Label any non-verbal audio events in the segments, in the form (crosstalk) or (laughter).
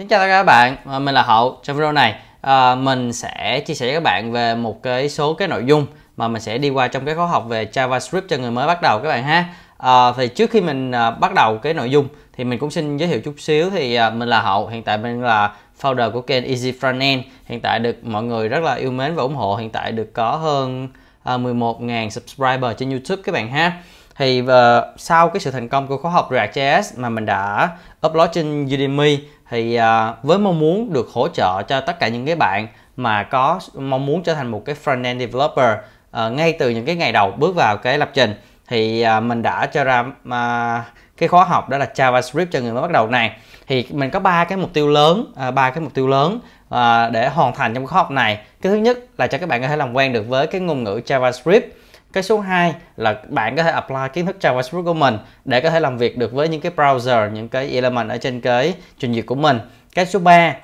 Xin chào tất cả các bạn, ờ, mình là Hậu. Trong video này ờ, mình sẽ chia sẻ với các bạn về một cái số cái nội dung mà mình sẽ đi qua trong cái khóa học về JavaScript cho người mới bắt đầu các bạn ha. Ờ, thì trước khi mình bắt đầu cái nội dung thì mình cũng xin giới thiệu chút xíu thì mình là Hậu, hiện tại mình là founder của kênh Easy Frontend, hiện tại được mọi người rất là yêu mến và ủng hộ, hiện tại được có hơn à, 11.000 subscriber trên YouTube các bạn ha thì uh, sau cái sự thành công của khóa học React.js mà mình đã upload trên Udemy thì à, với mong muốn được hỗ trợ cho tất cả những cái bạn mà có mong muốn trở thành một cái front-end developer à, ngay từ những cái ngày đầu bước vào cái lập trình thì à, mình đã cho ra cái khóa học đó là JavaScript cho người mới bắt đầu này thì mình có ba cái mục tiêu lớn ba cái mục tiêu lớn để hoàn thành trong khóa học này cái thứ nhất là cho các bạn có thể làm quen được với cái ngôn ngữ JavaScript cái số 2 là bạn có thể apply kiến thức JavaScript của mình để có thể làm việc được với những cái browser những cái element ở trên cái trình duyệt của mình cái số 3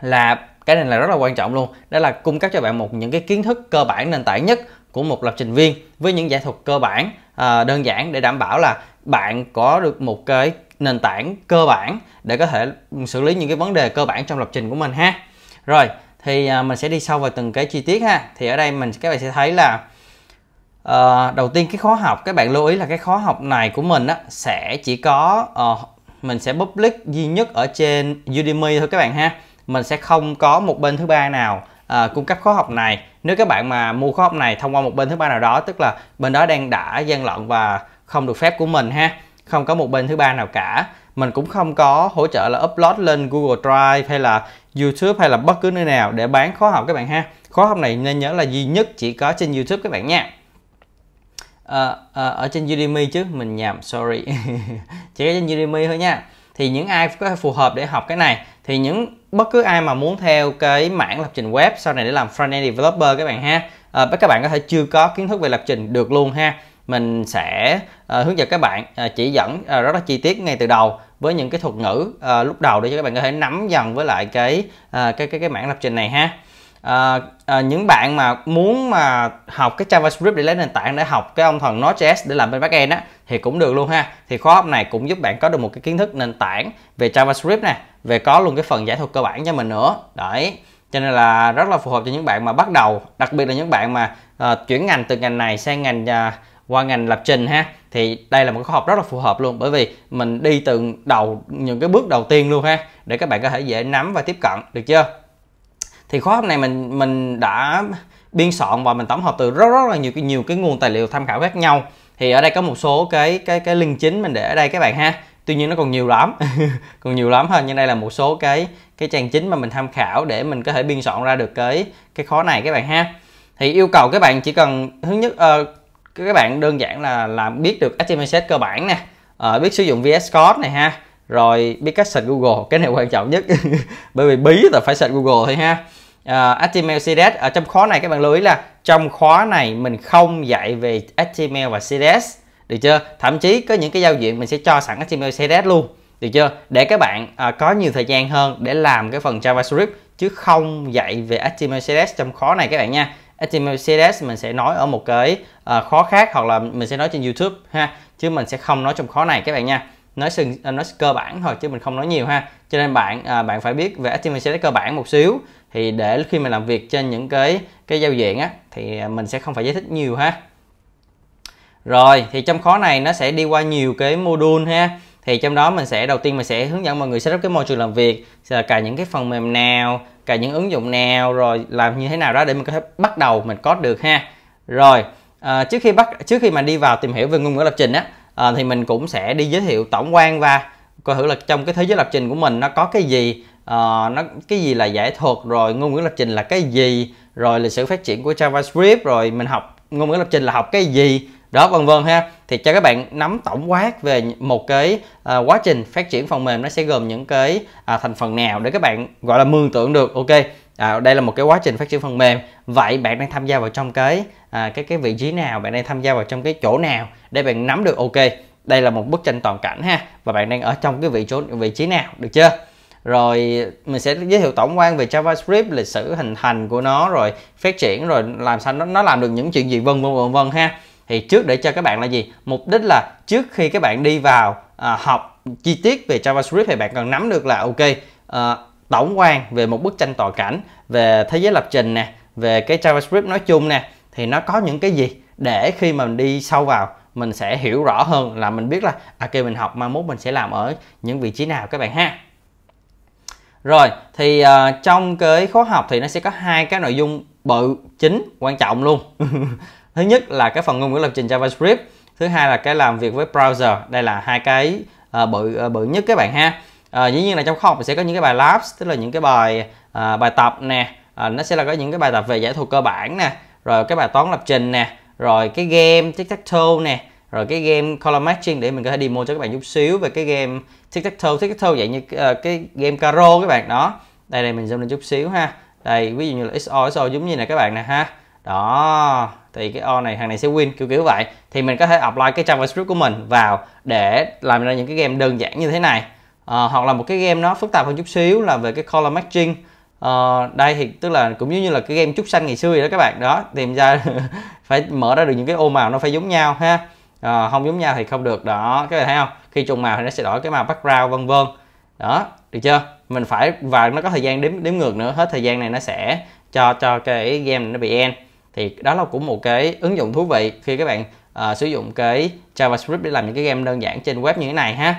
là cái này là rất là quan trọng luôn đó là cung cấp cho bạn một những cái kiến thức cơ bản nền tảng nhất của một lập trình viên với những giải thuật cơ bản à, đơn giản để đảm bảo là bạn có được một cái nền tảng cơ bản để có thể xử lý những cái vấn đề cơ bản trong lập trình của mình ha rồi thì à, mình sẽ đi sâu vào từng cái chi tiết ha thì ở đây mình các bạn sẽ thấy là uh, đầu tiên cái khóa học các bạn lưu ý là cái khóa học này của mình á, sẽ chỉ có uh, mình sẽ public duy nhất ở trên Udemy thôi các bạn ha mình sẽ không có một bên thứ ba nào à, cung cấp khóa học này nếu các bạn mà mua khóa học này thông qua một bên thứ ba nào đó tức là bên đó đang đã gian lận và không được phép của mình ha không có một bên thứ ba nào cả mình cũng không có hỗ trợ là upload lên Google Drive hay là YouTube hay là bất cứ nơi nào để bán khóa học các bạn ha khóa học này nên nhớ là duy nhất chỉ có trên YouTube các bạn nha à, ở trên Udemy chứ mình nhầm sorry (laughs) chỉ ở trên Udemy thôi nha thì những ai có phù hợp để học cái này thì những bất cứ ai mà muốn theo cái mảng lập trình web sau này để làm front end developer các bạn ha à, các bạn có thể chưa có kiến thức về lập trình được luôn ha mình sẽ uh, hướng dẫn các bạn uh, chỉ dẫn uh, rất là chi tiết ngay từ đầu với những cái thuật ngữ uh, lúc đầu để cho các bạn có thể nắm dần với lại cái uh, cái cái cái mảng lập trình này ha à, à, những bạn mà muốn mà học cái JavaScript để lấy nền tảng để học cái ông thần Node.js để làm bên backend á thì cũng được luôn ha thì khóa học này cũng giúp bạn có được một cái kiến thức nền tảng về JavaScript nè về có luôn cái phần giải thuật cơ bản cho mình nữa đấy cho nên là rất là phù hợp cho những bạn mà bắt đầu đặc biệt là những bạn mà à, chuyển ngành từ ngành này sang ngành à, qua ngành lập trình ha thì đây là một khóa học rất là phù hợp luôn bởi vì mình đi từ đầu những cái bước đầu tiên luôn ha để các bạn có thể dễ nắm và tiếp cận được chưa thì khóa học này mình mình đã biên soạn và mình tổng hợp từ rất rất là nhiều cái nhiều cái nguồn tài liệu tham khảo khác nhau thì ở đây có một số cái cái cái link chính mình để ở đây các bạn ha tuy nhiên nó còn nhiều lắm (laughs) còn nhiều lắm hơn nhưng đây là một số cái cái trang chính mà mình tham khảo để mình có thể biên soạn ra được cái cái khó này các bạn ha thì yêu cầu các bạn chỉ cần thứ nhất uh, các bạn đơn giản là làm biết được HTML cơ bản nè uh, biết sử dụng VS Code này ha rồi biết cách search Google cái này quan trọng nhất (laughs) bởi vì bí là phải search Google thôi ha Ờ, HTML CSS ở trong khóa này các bạn lưu ý là trong khóa này mình không dạy về HTML và CSS được chưa thậm chí có những cái giao diện mình sẽ cho sẵn HTML CSS luôn được chưa để các bạn uh, có nhiều thời gian hơn để làm cái phần JavaScript chứ không dạy về HTML CSS trong khóa này các bạn nha HTML CSS mình sẽ nói ở một cái uh, khóa khác hoặc là mình sẽ nói trên YouTube ha chứ mình sẽ không nói trong khóa này các bạn nha nói sừng nói cơ bản thôi chứ mình không nói nhiều ha cho nên bạn à, bạn phải biết về HTML CSS cơ bản một xíu thì để khi mình làm việc trên những cái cái giao diện á thì à, mình sẽ không phải giải thích nhiều ha rồi thì trong khóa này nó sẽ đi qua nhiều cái module ha thì trong đó mình sẽ đầu tiên mình sẽ hướng dẫn mọi người setup cái môi trường làm việc là cài những cái phần mềm nào cài những ứng dụng nào rồi làm như thế nào đó để mình có thể bắt đầu mình code được ha rồi à, trước khi bắt trước khi mà đi vào tìm hiểu về ngôn ngữ lập trình á à, thì mình cũng sẽ đi giới thiệu tổng quan và coi thử là trong cái thế giới lập trình của mình nó có cái gì uh, nó cái gì là giải thuật rồi ngôn ngữ lập trình là cái gì rồi lịch sử phát triển của javascript rồi mình học ngôn ngữ lập trình là học cái gì đó vân vân ha thì cho các bạn nắm tổng quát về một cái à, quá trình phát triển phần mềm nó sẽ gồm những cái à, thành phần nào để các bạn gọi là mường tượng được ok à, đây là một cái quá trình phát triển phần mềm vậy bạn đang tham gia vào trong cái à, cái cái vị trí nào bạn đang tham gia vào trong cái chỗ nào để bạn nắm được ok đây là một bức tranh toàn cảnh ha và bạn đang ở trong cái vị chỗ vị trí nào được chưa rồi mình sẽ giới thiệu tổng quan về JavaScript lịch sử hình thành của nó rồi phát triển rồi làm sao nó, nó làm được những chuyện gì vân vân vân vân ha thì trước để cho các bạn là gì mục đích là trước khi các bạn đi vào à, học chi tiết về JavaScript thì bạn cần nắm được là ok à, tổng quan về một bức tranh tòa cảnh về thế giới lập trình nè về cái JavaScript nói chung nè thì nó có những cái gì để khi mà mình đi sâu vào mình sẽ hiểu rõ hơn là mình biết là à, ok mình học mai mốt mình sẽ làm ở những vị trí nào các bạn ha rồi thì uh, trong cái khóa học thì nó sẽ có hai cái nội dung bự chính quan trọng luôn (laughs) thứ nhất là cái phần ngôn ngữ lập trình javascript thứ hai là cái làm việc với browser đây là hai cái uh, bự uh, bự nhất các bạn ha À, dĩ nhiên là trong khóa học sẽ có những cái bài labs tức là những cái bài à, bài tập nè à, nó sẽ là có những cái bài tập về giải thuật cơ bản nè rồi cái bài toán lập trình nè rồi cái game tic tac toe nè rồi cái game color matching để mình có thể demo cho các bạn chút xíu về cái game tic tac toe tic tac toe dạng như uh, cái game caro các bạn đó đây này mình zoom lên chút xíu ha đây ví dụ như là xo xo giống như này các bạn nè ha đó thì cái o này hàng này sẽ win kiểu kiểu vậy thì mình có thể apply cái javascript của mình vào để làm ra những cái game đơn giản như thế này à, hoặc là một cái game nó phức tạp hơn chút xíu là về cái color matching à, đây thì tức là cũng giống như là cái game trúc xanh ngày xưa vậy đó các bạn đó tìm ra (laughs) phải mở ra được những cái ô màu nó phải giống nhau ha à, không giống nhau thì không được đó các bạn thấy không khi trùng màu thì nó sẽ đổi cái màu background vân vân đó được chưa mình phải và nó có thời gian đếm đếm ngược nữa hết thời gian này nó sẽ cho cho cái game này nó bị end thì đó là cũng một cái ứng dụng thú vị khi các bạn uh, sử dụng cái JavaScript để làm những cái game đơn giản trên web như thế này ha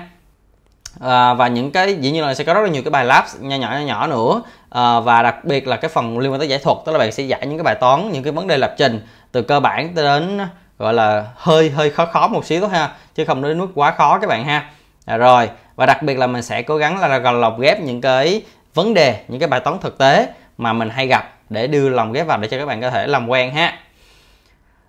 À, và những cái dĩ nhiên là sẽ có rất là nhiều cái bài lab nhỏ nhỏ nhỏ, nữa à, và đặc biệt là cái phần liên quan tới giải thuật tức là bạn sẽ giải những cái bài toán những cái vấn đề lập trình từ cơ bản tới đến gọi là hơi hơi khó khó một xíu ha chứ không đến mức quá khó các bạn ha à, rồi và đặc biệt là mình sẽ cố gắng là lồng ghép những cái vấn đề những cái bài toán thực tế mà mình hay gặp để đưa lồng ghép vào để cho các bạn có thể làm quen ha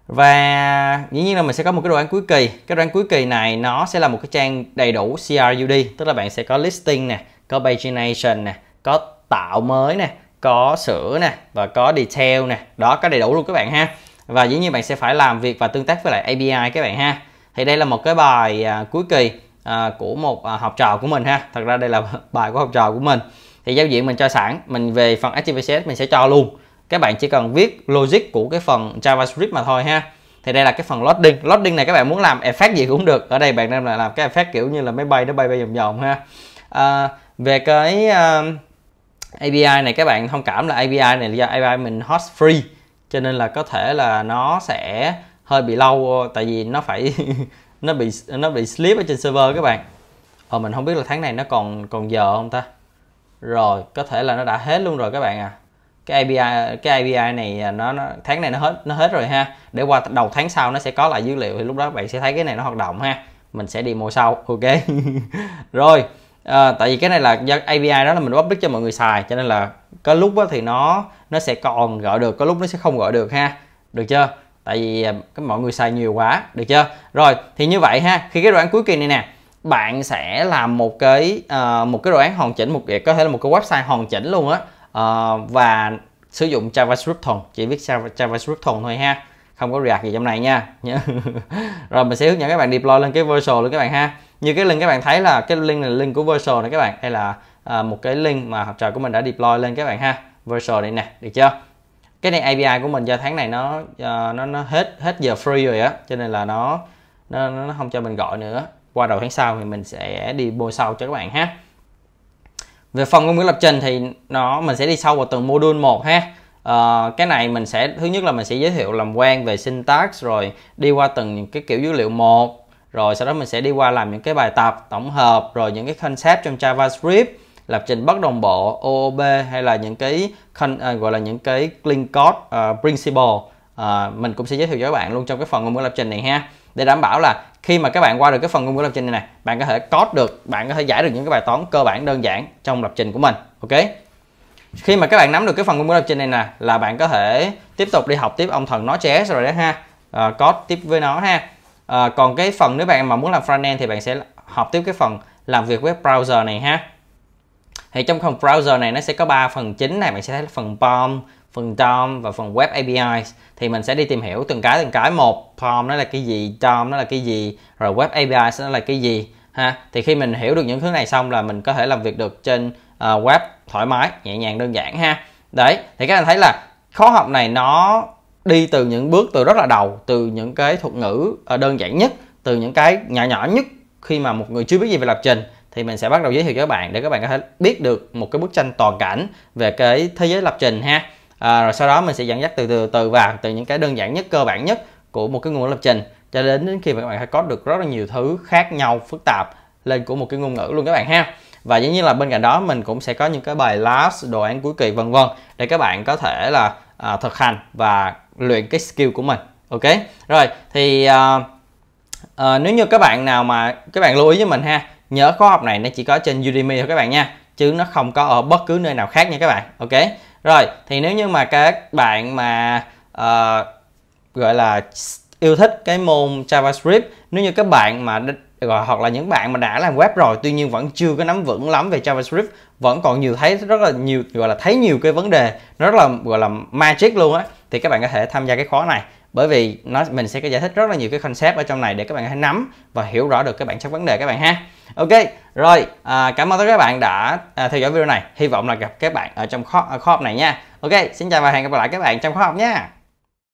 và dĩ nhiên là mình sẽ có một cái đồ án cuối kỳ cái đồ án cuối kỳ này nó sẽ là một cái trang đầy đủ CRUD tức là bạn sẽ có listing nè có pagination nè có tạo mới nè có sửa nè và có detail nè đó có đầy đủ luôn các bạn ha và dĩ nhiên bạn sẽ phải làm việc và tương tác với lại API các bạn ha thì đây là một cái bài à, cuối kỳ à, của một à, học trò của mình ha thật ra đây là (laughs) bài của học trò của mình thì giao diện mình cho sẵn mình về phần HTTPS mình sẽ cho luôn các bạn chỉ cần viết logic của cái phần JavaScript mà thôi ha thì đây là cái phần loading loading này các bạn muốn làm effect gì cũng được ở đây bạn đang là làm cái effect kiểu như là máy bay nó bay bay vòng vòng ha à, về cái uh, à, API này các bạn thông cảm là API này là do API mình host free cho nên là có thể là nó sẽ hơi bị lâu tại vì nó phải (laughs) nó bị nó bị slip ở trên server các bạn ờ mình không biết là tháng này nó còn còn giờ không ta rồi có thể là nó đã hết luôn rồi các bạn à cái API cái API này à, nó, nó tháng này nó hết nó hết rồi ha để qua đầu tháng sau nó sẽ có lại dữ liệu thì lúc đó bạn sẽ thấy cái này nó hoạt động ha mình sẽ đi mua sau (laughs) ok (laughs) rồi à, tại vì cái này là do API đó là mình public cho mọi người xài cho nên là có lúc thì nó nó sẽ còn gọi được có lúc nó sẽ không gọi được ha được chưa tại vì à, cái mọi người xài nhiều quá được chưa rồi thì như vậy ha khi cái đồ án cuối kỳ này nè bạn sẽ làm một cái uh, một cái đồ án hoàn chỉnh một có thể là một cái website hoàn chỉnh luôn á uh, và sử dụng JavaScript thuần chỉ viết JavaScript thuần thôi ha không có React gì trong này nha (laughs) rồi mình sẽ hướng dẫn các bạn deploy lên cái virtual luôn các bạn ha như cái link các bạn thấy là cái link này là link của virtual này các bạn đây là uh, một cái link mà học trò của mình đã deploy lên các bạn ha Verso đây nè được chưa cái này API của mình cho tháng này nó uh, nó nó hết hết giờ free rồi á cho nên là nó nó nó không cho mình gọi nữa qua đầu tháng sau thì mình sẽ đi bôi sau cho các bạn ha về phần ngôn ngữ lập trình thì nó mình sẽ đi sâu vào từng module một ha Uh, cái này mình sẽ thứ nhất là mình sẽ giới thiệu làm quen về syntax rồi đi qua từng những cái kiểu dữ liệu một rồi sau đó mình sẽ đi qua làm những cái bài tập tổng hợp rồi những cái concept trong JavaScript lập trình bất đồng bộ OOP hay là những cái con, à, gọi là những cái clean code uh, principle à, mình cũng sẽ giới thiệu cho các bạn luôn trong cái phần ngôn ngữ lập trình này ha để đảm bảo là khi mà các bạn qua được cái phần ngôn ngữ lập trình này nè bạn có thể code được bạn có thể giải được những cái bài toán cơ bản đơn giản trong lập trình của mình ok khi mà các bạn nắm được cái phần ngôn ngữ lập trình này nè là bạn có thể tiếp tục đi học tiếp ông thần nó ché rồi đấy ha à, code tiếp với nó ha à, còn cái phần nếu bạn mà muốn làm frontend thì bạn sẽ học tiếp cái phần làm việc với browser này ha thì trong phần browser này nó sẽ có ba phần chính này bạn sẽ thấy phần POM phần DOM và phần web API thì mình sẽ đi tìm hiểu từng cái từng cái một POM nó là cái gì DOM nó là cái gì rồi web API nó là cái gì ha thì khi mình hiểu được những thứ này xong là mình có thể làm việc được trên uh, web thoải mái nhẹ nhàng đơn giản ha đấy thì các anh thấy là khóa học này nó đi từ những bước từ rất là đầu từ những cái thuật ngữ ờ, đơn giản nhất từ những cái nhỏ nhỏ nhất khi mà một người chưa biết gì về lập trình thì mình sẽ bắt đầu giới thiệu cho các bạn để các bạn có thể biết được một cái bức tranh toàn cảnh về cái thế giới lập trình ha à, rồi sau đó mình sẽ dẫn dắt từ từ từ vào từ những cái đơn giản nhất cơ bản nhất của một cái ngôn ngữ lập trình cho đến đến khi mà các bạn có được rất là nhiều thứ khác nhau phức tạp lên của một cái ngôn ngữ luôn các bạn ha và dĩ nhiên là bên cạnh đó mình cũng sẽ có những cái bài labs đồ án cuối kỳ vân vân để các bạn có thể là à, thực hành và luyện cái skill của mình ok rồi thì à, à, nếu như các bạn nào mà các bạn lưu ý với mình ha nhớ khóa học này nó chỉ có trên Udemy thôi các bạn nha chứ nó không có ở bất cứ nơi nào khác nha các bạn ok rồi thì nếu như mà các bạn mà uh, gọi là yêu thích cái môn JavaScript nếu như các bạn mà gọi hoặc là những bạn mà đã làm web rồi tuy nhiên vẫn chưa có nắm vững lắm về JavaScript vẫn còn nhiều thấy rất là nhiều gọi là thấy nhiều cái vấn đề nó rất là gọi là magic luôn á thì các bạn có thể tham gia cái khóa này bởi vì nó mình sẽ có giải thích rất là nhiều cái concept ở trong này để các bạn hãy nắm và hiểu rõ được các bạn các vấn đề các bạn ha ok rồi à, cảm ơn tất cả các bạn đã à, theo dõi video này hy vọng là gặp các bạn ở trong khóa, khóa học này nha ok xin chào và hẹn gặp lại các bạn trong khóa học nha